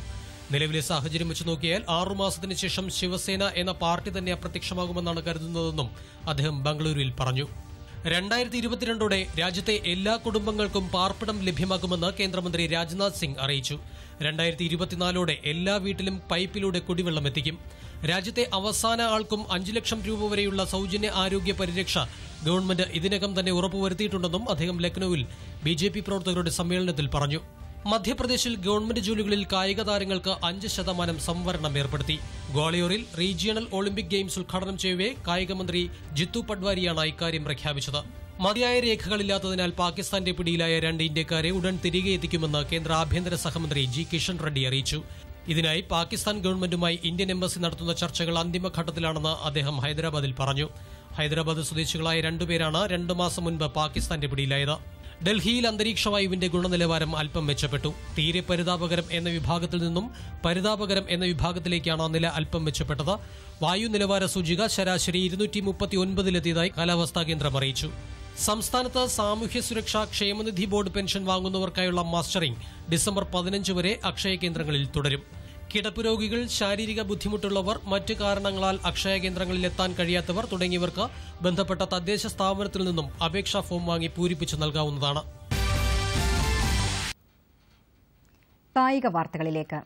നിലവിലെ സാഹചര്യം വെച്ച് നോക്കിയാൽ ആറുമാസത്തിന് ശേഷം ശിവസേന എന്ന പാർട്ടി തന്നെ അപ്രത്യക്ഷമാകുമെന്നാണ് കരുതുന്നതെന്നും അദ്ദേഹം ബംഗളൂരുവിൽ പറഞ്ഞു രണ്ടായിരത്തി ഇരുപത്തിരണ്ടോടെ രാജ്യത്തെ എല്ലാ കുടുംബങ്ങൾക്കും പാർപ്പിടം ലഭ്യമാക്കുമെന്ന് കേന്ദ്രമന്ത്രി രാജ്നാഥ് സിംഗ് അറിയിച്ചു രണ്ടായിരത്തി ഇരുപത്തിനാലോടെ എല്ലാ വീട്ടിലും പൈപ്പിലൂടെ കുടിവെള്ളം എത്തിക്കും രാജ്യത്തെ അവസാന ആൾക്കും അഞ്ചു ലക്ഷം രൂപ വരെയുള്ള സൗജന്യ ആരോഗ്യ പരിരക്ഷ ഗവൺമെന്റ് ഇതിനകം തന്നെ ഉറപ്പുവരുത്തിയിട്ടുണ്ടെന്നും അദ്ദേഹം ലക്നൌവിൽ ബി ജെ പി പ്രവർത്തകരുടെ സമ്മേളനത്തിൽ പറഞ്ഞു മധ്യപ്രദേശിൽ ഗവൺമെന്റ് ജോലികളിൽ കായിക താരങ്ങൾക്ക് അഞ്ച് ശതമാനം സംവരണം ഏർപ്പെടുത്തി ഗ്വാളിയോറിൽ റീജിയണൽ ഒളിമ്പിക് ഗെയിംസ് ഉദ്ഘാടനം ചെയ്യവേ കായികമന്ത്രി ജിത്തു പട്വാരിയാണ് ഇക്കാര്യം പ്രഖ്യാപിച്ചത് മതിയായ രേഖകളില്ലാത്തതിനാൽ പാകിസ്ഥാന്റെ പിടിയിലായ രണ്ട് ഇന്ത്യക്കാരെ ഉടൻ തിരികെ എത്തിക്കുമെന്ന് കേന്ദ്ര ആഭ്യന്തര സഹമന്ത്രി ജി കിഷൻ റെഡ്ഡി അറിയിച്ചു ഇതിനായി പാകിസ്ഥാൻ ഗവൺമെന്റുമായി ഇന്ത്യൻ എംബസി നടത്തുന്ന ചർച്ചകൾ അന്തിമഘട്ടത്തിലാണെന്ന് അദ്ദേഹം ഹൈദരാബാദിൽ പറഞ്ഞു ഹൈദരാബാദ് സ്വദേശികളായ രണ്ടുപേരാണ് രണ്ടു മാസം മുൻപ് പാകിസ്ഥാന്റെ പിടിയിലായത് ഡൽഹിയിൽ അന്തരീക്ഷവായുവിന്റെ ഗുണനിലവാരം അല്പം മെച്ചപ്പെട്ടു തീരെ പരിതാപകരം എന്ന വിഭാഗത്തിൽ നിന്നും പരിതാപകരം എന്ന വിഭാഗത്തിലേക്കാണ് നില അല്പം മെച്ചപ്പെട്ടത് വായു നിലവാര സൂചിക ശരാശരി ഇരുന്നൂറ്റി മുപ്പത്തി ഒൻപതിലെത്തിയതായി കാലാവസ്ഥാ കേന്ദ്രം അറിയിച്ചു സംസ്ഥാനത്ത് സാമൂഹ്യ സുരക്ഷാ ക്ഷേമനിധി ബോർഡ് പെൻഷൻ വാങ്ങുന്നവർക്കായുള്ള മാസ്റ്ററിംഗ് ഡിസംബർ പതിനഞ്ച് വരെ അക്ഷയ കേന്ദ്രങ്ങളിൽ തുടരും കിടപ്പുരോഗികൾ ശാരീരിക ബുദ്ധിമുട്ടുള്ളവർ മറ്റു കാരണങ്ങളാൽ അക്ഷയ കേന്ദ്രങ്ങളിൽ എത്താൻ കഴിയാത്തവർ തുടങ്ങിയവർക്ക് ബന്ധപ്പെട്ട തദ്ദേശ സ്ഥാപനത്തിൽ നിന്നും അപേക്ഷാ ഫോം വാങ്ങി പൂരിപ്പിച്ചു നൽകാവുന്നതാണ് കായിക വാർത്തകളിലേക്ക്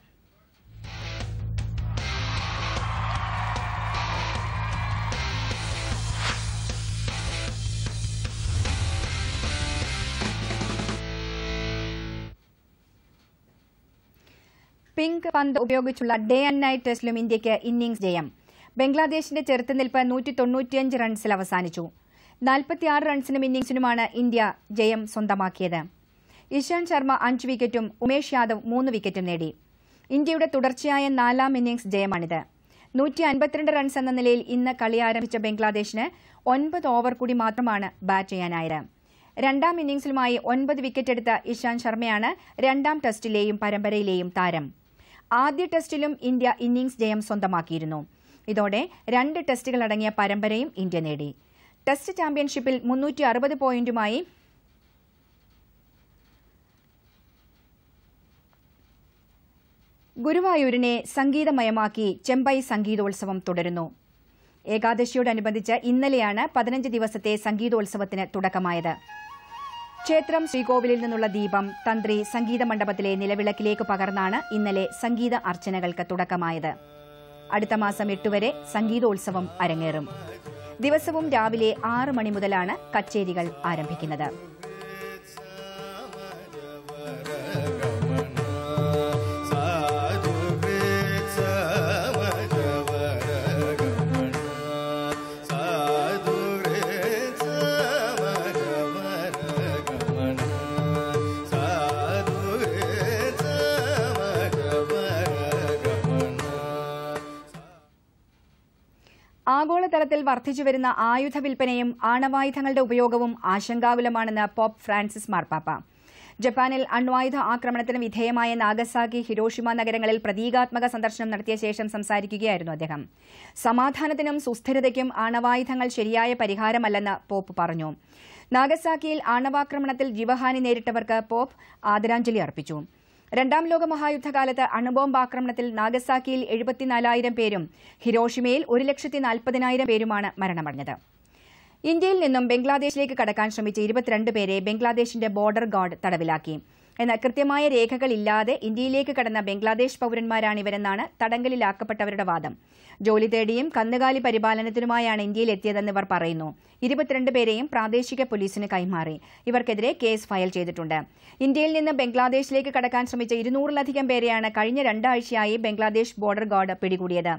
ബാങ്ക് പന്ത് ഉപയോഗിച്ചുള്ള ഡേ ആൻഡ് നൈറ്റ് ടെസ്റ്റിലും ഇന്ത്യയ്ക്ക് ഇന്നിംഗ്സ് ജയം ബംഗ്ലാദേശിന്റെ ചെറുത്തുനിൽപ്പ് നൂറ്റി തൊണ്ണൂറ്റിയഞ്ച് റൺസിൽ അവസാനിച്ചു നാൽപ്പത്തിയാറ് റൺസിനും ഇന്നിംഗ്സിനുമാണ് ഇന്ത്യ ജയം സ്വന്തമാക്കിയത് ഇഷാന്ത് ശർമ്മ അഞ്ച് വിക്കറ്റും ഉമേഷ് യാദവ് മൂന്ന് വിക്കറ്റും നേടി ഇന്ത്യയുടെ തുടർച്ചയായ നാലാം ഇന്നിംഗ്സ് ജയമാണിത് നൂറ്റി അൻപത്തിരണ്ട് റൺസ് എന്ന നിലയിൽ ഇന്ന് കളി ആരംഭിച്ച ബംഗ്ലാദേശിന് ഒൻപത് ഓവർ കൂടി മാത്രമാണ് ബാറ്റ് ചെയ്യാനായത് രണ്ടാം ഇന്നിംഗ്സിലുമായി ഒൻപത് വിക്കറ്റെടുത്ത ഇഷാന്ത് ശർമ്മയാണ് രണ്ടാം ടെസ്റ്റിലെയും പരമ്പരയിലെയും താരം ആദ്യ ടെസ്റ്റിലും ഇന്ത്യ ഇന്നിംഗ്സ് ജയം സ്വന്തമാക്കിയിരുന്നു ഇതോടെ രണ്ട് ടെസ്റ്റുകളടങ്ങിയ പരമ്പരയും ഇന്ത്യ നേടി ടെസ്റ്റ് ചാമ്പ്യൻഷിപ്പിൽ മുന്നൂറ്റി അറുപത് പോയിന്റുമായി ഗുരുവായൂരിനെ സംഗീതമയമാക്കി ചെമ്പൈ സംഗീതോത്സവം തുടരുന്നു ഏകാദശിയോടനുബന്ധിച്ച് ഇന്നലെയാണ് പതിനഞ്ച് ദിവസത്തെ സംഗീതോത്സവത്തിന് തുടക്കമായത് ക്ഷേത്രം ശ്രീകോവിലിൽ നിന്നുള്ള ദീപം തന്ത്രി സംഗീത മണ്ഡപത്തിലെ നിലവിളക്കിലേക്ക് പകർന്നാണ് ഇന്നലെ സംഗീത അർച്ചനകൾക്ക് തുടക്കമായത് അടുത്ത മാസം എട്ടുവരെ സംഗീതോത്സവം അരങ്ങേറും ദിവസവും രാവിലെ ആറ് മണി മുതലാണ് കച്ചേരികൾ ആരംഭിക്കുന്നത് ആഗോളതലത്തിൽ വർദ്ധിച്ചുവരുന്ന ആയുധ വിൽപ്പനയും ആണവായുധങ്ങളുടെ ഉപയോഗവും ആശങ്കാകുലമാണെന്ന് പോപ്പ് ഫ്രാൻസിസ് മാർപ്പാപ്പ ജപ്പാനിൽ അണ്വായുധ ആക്രമണത്തിന് വിധേയമായ നാഗസാക്കി ഹിരോഷിമ നഗരങ്ങളിൽ പ്രതീകാത്മക സന്ദർശനം നടത്തിയ ശേഷം സംസാരിക്കുകയായിരുന്നു അദ്ദേഹം സമാധാനത്തിനും സുസ്ഥിരതയ്ക്കും ആണവായുധങ്ങൾ ശരിയായ പരിഹാരമല്ലെന്ന് പോപ്പ് പറഞ്ഞു നാഗസാക്കിയിൽ ആണവാക്രമണത്തിൽ ജീവഹാനി നേരിട്ടവർക്ക് പോപ്പ് ആദരാഞ്ജലി അർപ്പിച്ചു രണ്ടാം ലോക മഹായുദ്ധകാലത്ത് അണുബോംബ് ആക്രമണത്തിൽ നാഗസാക്കിയിൽ എഴുപത്തിനാലായിരം പേരും ഹിരോഷിമയിൽ ഒരു ലക്ഷത്തി നാൽപ്പതിനായിരം പേരുമാണ് മരണമടഞ്ഞത് ഇന്ത്യയിൽ നിന്നും ബംഗ്ലാദേശിലേക്ക് കടക്കാൻ ശ്രമിച്ച ഇരുപത്തിരണ്ട് പേരെ ബംഗ്ലാദേശിന്റെ ബോർഡർ ഗാർഡ് തടവിലാക്കി എന്നാൽ കൃത്യമായ രേഖകളില്ലാതെ ഇന്ത്യയിലേക്ക് കടന്ന ബംഗ്ലാദേശ് ഇവരെന്നാണ് തടങ്കലിലാക്കപ്പെട്ടവരുടെ വാദം ജോലി തേടിയും കന്നുകാലി പരിപാലനത്തിനുമായാണ് ഇന്ത്യയിൽ എത്തിയതെന്ന് ഇവർ പറയുന്നു ഇരുപത്തിരണ്ട് പേരെയും പ്രാദേശിക പോലീസിന് കൈമാറി ഇവർക്കെതിരെ കേസ് ഫയൽ ചെയ്തിട്ടുണ്ട് ഇന്ത്യയിൽ നിന്ന് ബംഗ്ലാദേശിലേക്ക് കടക്കാൻ ശ്രമിച്ച ഇരുന്നൂറിലധികം പേരെയാണ് കഴിഞ്ഞ രണ്ടാഴ്ചയായി ബംഗ്ലാദേശ് ബോർഡർ ഗാർഡ് പിടികൂടിയത്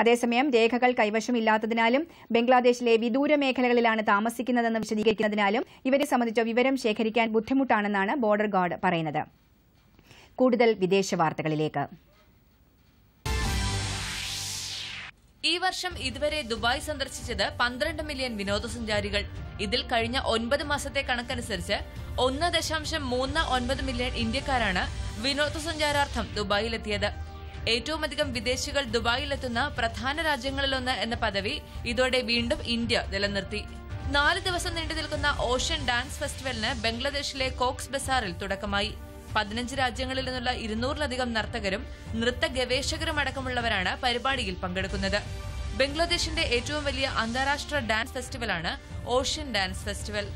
അതേസമയം രേഖകൾ കൈവശമില്ലാത്തതിനാലും ബംഗ്ലാദേശിലെ വിദൂര മേഖലകളിലാണ് താമസിക്കുന്നതെന്ന് വിശദീകരിക്കുന്നതിനാലും ഇവരെ സംബന്ധിച്ച വിവരം ശേഖരിക്കാൻ ബുദ്ധിമുട്ടാണെന്നാണ് ബോർഡർ ഗാർഡ് പറയുന്നത് കൂടുതൽ വിദേശ വാർത്തകളിലേക്ക് ഈ വർഷം ഇതുവരെ ദുബായ് സന്ദർശിച്ചത് പന്ത്രണ്ട് മില്യൺ വിനോദസഞ്ചാരികൾ ഇതിൽ കഴിഞ്ഞ ഒൻപത് മാസത്തെ കണക്കനുസരിച്ച് ഒന്ന് ദശാംശം മൂന്ന് ഒൻപത് മില്യൺ ഇന്ത്യക്കാരാണ് വിനോദസഞ്ചാരാർത്ഥം ദുബായിലെത്തിയത് ഏറ്റവുമധികം വിദേശികൾ ദുബായിലെത്തുന്ന പ്രധാന രാജ്യങ്ങളിലൊന്ന് എന്ന പദവി ഇതോടെ വീണ്ടും ഇന്ത്യ നിലനിർത്തി നാല് ദിവസം നീണ്ടു നിൽക്കുന്ന ഓഷ്യൻ ഡാൻസ് ഫെസ്റ്റിവലിന് ബംഗ്ലാദേശിലെ കോക്സ് ബസാറിൽ തുടക്കമായി പതിനഞ്ച് രാജ്യങ്ങളിൽ നിന്നുള്ള ഇരുന്നൂറിലധികം നർത്തകരും നൃത്ത ഗവേഷകരും അടക്കമുള്ളവരാണ് പരിപാടിയിൽ പങ്കെടുക്കുന്നത് ബംഗ്ലാദേശിന്റെ ഏറ്റവും വലിയ അന്താരാഷ്ട്ര ഡാൻസ് ഫെസ്റ്റിവലാണ് ഓഷ്യൻ ഡാൻസ് ഫെസ്റ്റിവൽ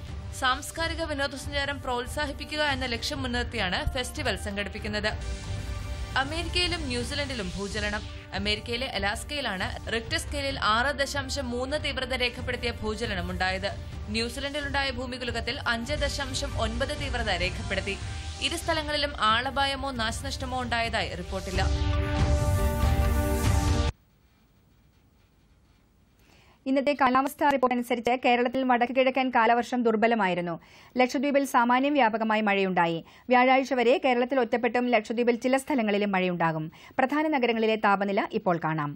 സാംസ്കാരിക വിനോദസഞ്ചാരം പ്രോത്സാഹിപ്പിക്കുക എന്ന ലക്ഷ്യം മുൻനിർത്തിയാണ് ഫെസ്റ്റിവൽ സംഘടിപ്പിക്കുന്നത് അമേരിക്കയിലും ന്യൂസിലൻഡിലും ഭൂചലനം അമേരിക്കയിലെ അലാസ്കയിലാണ് റിക്ടർ സ്കെയിലിൽ ആറ് ദശാംശം മൂന്ന് തീവ്രത രേഖപ്പെടുത്തിയ ഉണ്ടായത് ന്യൂസിലൻഡിലുണ്ടായ ഭൂമികുലുക്കത്തിൽ അഞ്ച് ദശാംശം ഒൻപത് തീവ്രത രേഖപ്പെടുത്തി ഇരു സ്ഥലങ്ങളിലും ആളപായമോ നാശനഷ്ടമോ ഉണ്ടായതായി റിപ്പോർട്ടില്ല ഇന്നത്തെ കാലാവസ്ഥാ റിപ്പോർട്ട് അനുസരിച്ച് കേരളത്തിൽ വടക്ക് കിഴക്കൻ കാലവർഷം ദുർബലമായിരുന്നു ലക്ഷദ്വീപിൽ സാമാന്യം വ്യാപകമായി മഴയുണ്ടായി വ്യാഴാഴ്ച വരെ കേരളത്തിൽ ഒറ്റപ്പെട്ടും ലക്ഷദ്വീപിൽ ചില സ്ഥലങ്ങളിലും മഴയുണ്ടാകും പ്രധാന നഗരങ്ങളിലെ താപനില ഇപ്പോൾ കാണാം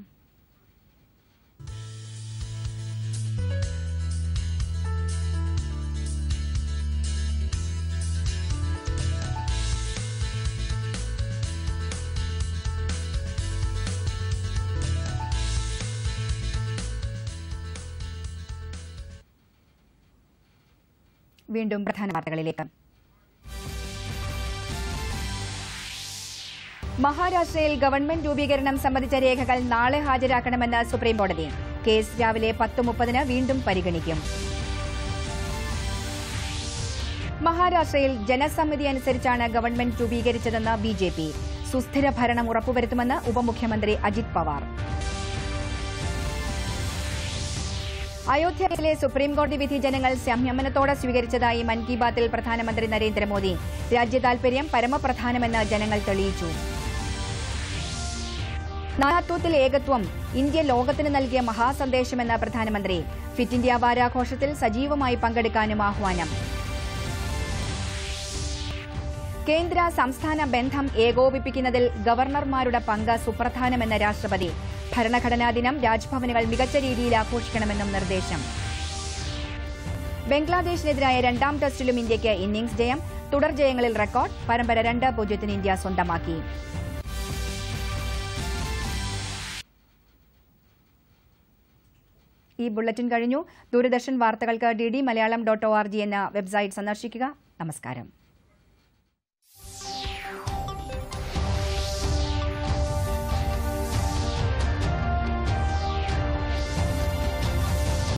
വീണ്ടും പ്രധാന വാർത്തകളിലേക്ക് മഹാരാഷ്ട്രയിൽ ഗവൺമെന്റ് രൂപീകരണം സംബന്ധിച്ച രേഖകൾ നാളെ ഹാജരാക്കണമെന്ന് സുപ്രീംകോടതി കേസ് രാവിലെ പത്ത് മുപ്പതിന് വീണ്ടും പരിഗണിക്കും മഹാരാഷ്ട്രയിൽ ജനസമ്മതി അനുസരിച്ചാണ് ഗവൺമെന്റ് രൂപീകരിച്ചതെന്ന് ബിജെപി സുസ്ഥിര ഭരണം ഉറപ്പുവരുത്തുമെന്ന് ഉപമുഖ്യമന്ത്രി അജിത് പവാർ അയോധ്യയിലെ സുപ്രീംകോടതി വിധി ജനങ്ങൾ സംയമനത്തോടെ സ്വീകരിച്ചതായി മൻ കി ബാത്തിൽ പ്രധാനമന്ത്രി നരേന്ദ്രമോദി രാജ്യ താൽപര്യം പരമപ്രധാനമെന്ന് ജനങ്ങൾ തെളിയിച്ചു നാനാത്വത്തിൽ ഏകത്വം ഇന്ത്യ ലോകത്തിന് നൽകിയ മഹാസന്ദേശമെന്ന് പ്രധാനമന്ത്രി ഫിറ്റ് ഇന്ത്യ വാരാഘോഷത്തിൽ സജീവമായി പങ്കെടുക്കാനും ആഹ്വാനം കേന്ദ്ര സംസ്ഥാന ബന്ധം ഏകോപിപ്പിക്കുന്നതിൽ ഗവർണർമാരുടെ പങ്ക് സുപ്രധാനമെന്ന രാഷ്ട്രപതി ഭരണഘടനാ ദിനം രാജ്ഭവനുകൾ മികച്ച രീതിയിൽ ആഘോഷിക്കണമെന്നും നിർദ്ദേശം ബംഗ്ലാദേശിനെതിരായ രണ്ടാം ടെസ്റ്റിലും ഇന്ത്യയ്ക്ക് ഇന്നിംഗ്സ് ജയം തുടർ ജയങ്ങളിൽ റെക്കോർഡ് പരമ്പര രണ്ട് പൂജ്യത്തിന് ഇന്ത്യ സ്വന്തമാക്കി ഈ ബുള്ളറ്റിൻ കഴിഞ്ഞു ദൂരദർശൻ വാർത്തകൾക്ക് D D Malayalam dot O R G എന്ന വെബ്സൈറ്റ് സന്ദർശിക്കുക നമസ്കാരം